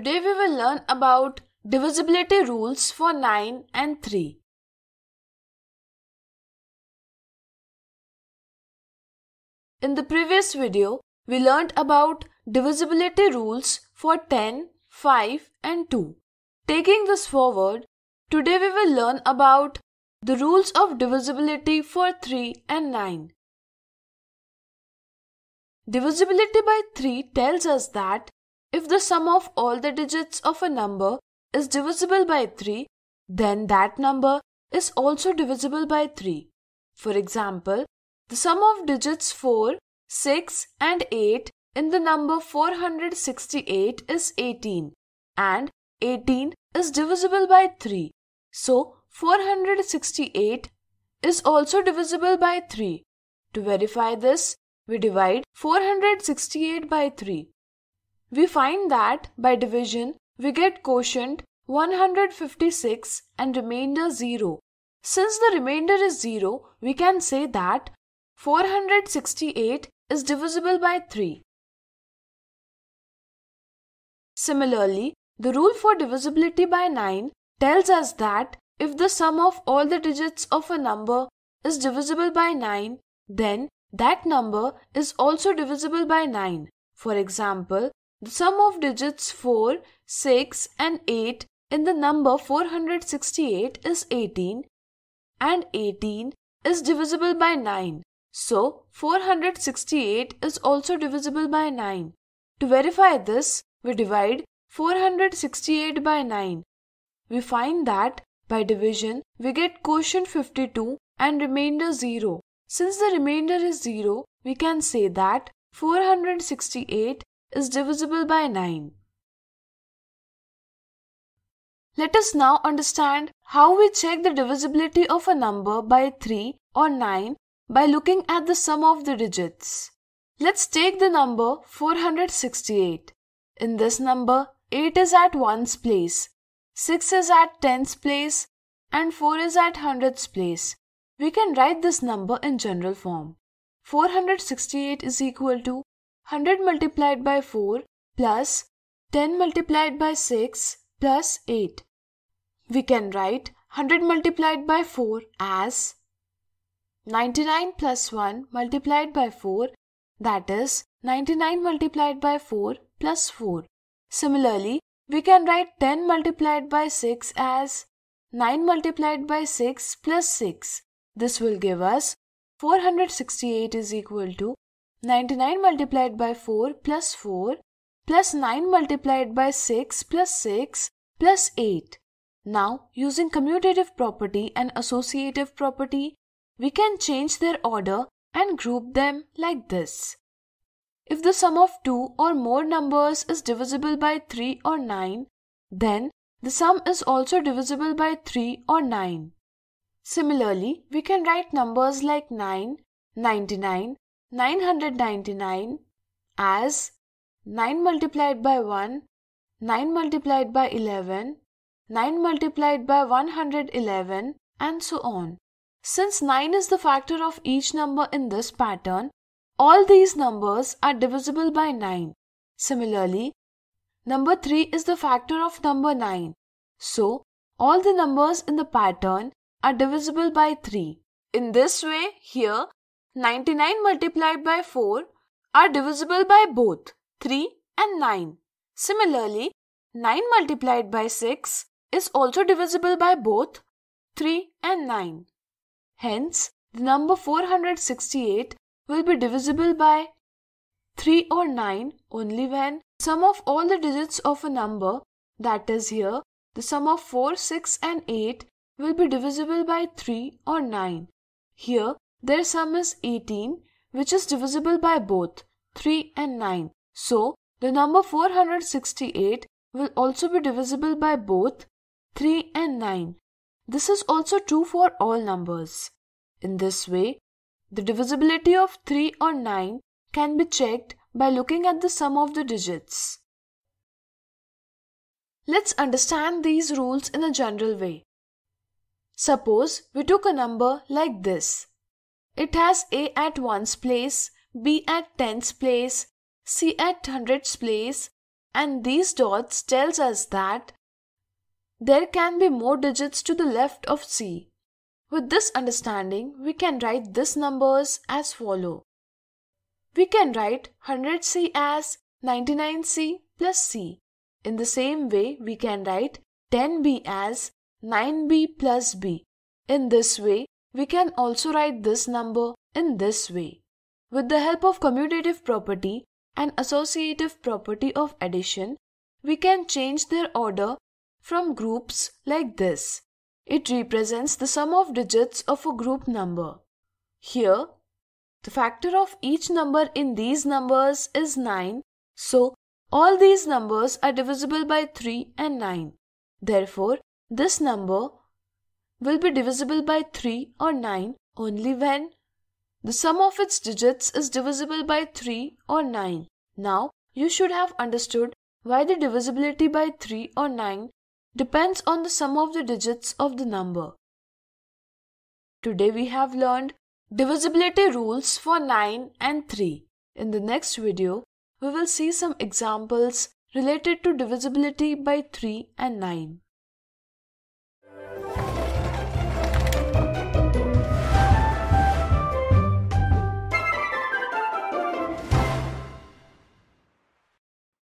Today we will learn about divisibility rules for 9 and 3. In the previous video, we learned about divisibility rules for 10, 5 and 2. Taking this forward, today we will learn about the rules of divisibility for 3 and 9. Divisibility by 3 tells us that if the sum of all the digits of a number is divisible by 3, then that number is also divisible by 3. For example, the sum of digits 4, 6 and 8 in the number 468 is 18 and 18 is divisible by 3. So 468 is also divisible by 3. To verify this, we divide 468 by 3. We find that by division we get quotient 156 and remainder 0. Since the remainder is 0, we can say that 468 is divisible by 3. Similarly, the rule for divisibility by 9 tells us that if the sum of all the digits of a number is divisible by 9, then that number is also divisible by 9. For example, the sum of digits 4, 6 and 8 in the number 468 is 18 and 18 is divisible by 9. So 468 is also divisible by 9. To verify this, we divide 468 by 9. We find that by division we get quotient 52 and remainder 0. Since the remainder is 0, we can say that 468 is divisible by 9. Let us now understand how we check the divisibility of a number by 3 or 9 by looking at the sum of the digits. Let's take the number 468. In this number, 8 is at 1's place, 6 is at 10's place, and 4 is at 100's place. We can write this number in general form. 468 is equal to 100 multiplied by 4 plus 10 multiplied by 6 plus 8. We can write 100 multiplied by 4 as 99 plus 1 multiplied by 4 that is 99 multiplied by 4 plus 4. Similarly, we can write 10 multiplied by 6 as 9 multiplied by 6 plus 6. This will give us 468 is equal to 99 multiplied by 4 plus 4 plus 9 multiplied by 6 plus 6 plus 8. Now, using commutative property and associative property, we can change their order and group them like this. If the sum of 2 or more numbers is divisible by 3 or 9, then the sum is also divisible by 3 or 9. Similarly, we can write numbers like 9, 99, 999 as 9 multiplied by 1, 9 multiplied by 11, 9 multiplied by 111 and so on. Since 9 is the factor of each number in this pattern, all these numbers are divisible by 9. Similarly, number 3 is the factor of number 9. So, all the numbers in the pattern are divisible by 3. In this way, here 99 multiplied by 4 are divisible by both 3 and 9. Similarly, 9 multiplied by 6 is also divisible by both 3 and 9. Hence, the number 468 will be divisible by 3 or 9 only when sum of all the digits of a number, that is here, the sum of 4, 6 and 8 will be divisible by 3 or 9. Here, their sum is 18 which is divisible by both 3 and 9. So the number 468 will also be divisible by both 3 and 9. This is also true for all numbers. In this way, the divisibility of 3 or 9 can be checked by looking at the sum of the digits. Let's understand these rules in a general way. Suppose we took a number like this it has A at ones place, B at tens place, C at hundreds place and these dots tells us that there can be more digits to the left of C. With this understanding, we can write these numbers as follow. We can write 100C as 99C plus C. In the same way, we can write 10B as 9B plus B. In this way, we can also write this number in this way. With the help of commutative property and associative property of addition, we can change their order from groups like this. It represents the sum of digits of a group number. Here, the factor of each number in these numbers is 9, so all these numbers are divisible by 3 and 9. Therefore, this number will be divisible by 3 or 9 only when the sum of its digits is divisible by 3 or 9. Now, you should have understood why the divisibility by 3 or 9 depends on the sum of the digits of the number. Today we have learned divisibility rules for 9 and 3. In the next video, we will see some examples related to divisibility by 3 and 9.